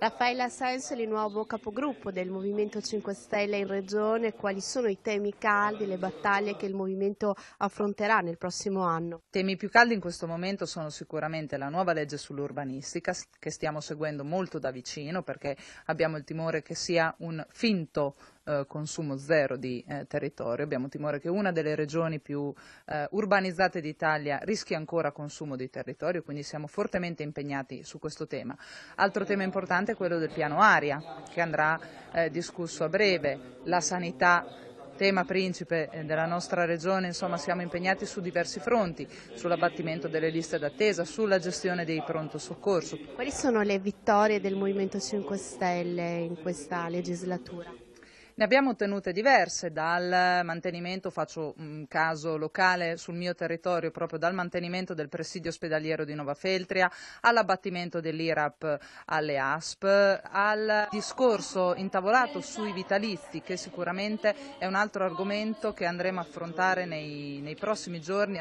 Raffaella Sensoli, nuovo capogruppo del Movimento 5 Stelle in Regione, quali sono i temi caldi, le battaglie che il Movimento affronterà nel prossimo anno? I temi più caldi in questo momento sono sicuramente la nuova legge sull'urbanistica, che stiamo seguendo molto da vicino perché abbiamo il timore che sia un finto eh, consumo zero di eh, territorio, abbiamo timore che una delle regioni più eh, urbanizzate d'Italia rischi ancora consumo di territorio, quindi siamo fortemente impegnati su questo tema. Altro tema importante è quello del piano aria, che andrà eh, discusso a breve, la sanità tema principe eh, della nostra regione, insomma siamo impegnati su diversi fronti, sull'abbattimento delle liste d'attesa, sulla gestione dei pronto soccorso. Quali sono le vittorie del Movimento 5 Stelle in questa legislatura? Ne abbiamo ottenute diverse dal mantenimento, faccio un caso locale sul mio territorio, proprio dal mantenimento del presidio ospedaliero di Nova Feltria, all'abbattimento dell'IRAP alle ASP, al discorso intavolato sui vitalizi, che sicuramente è un altro argomento che andremo a affrontare nei, nei prossimi giorni.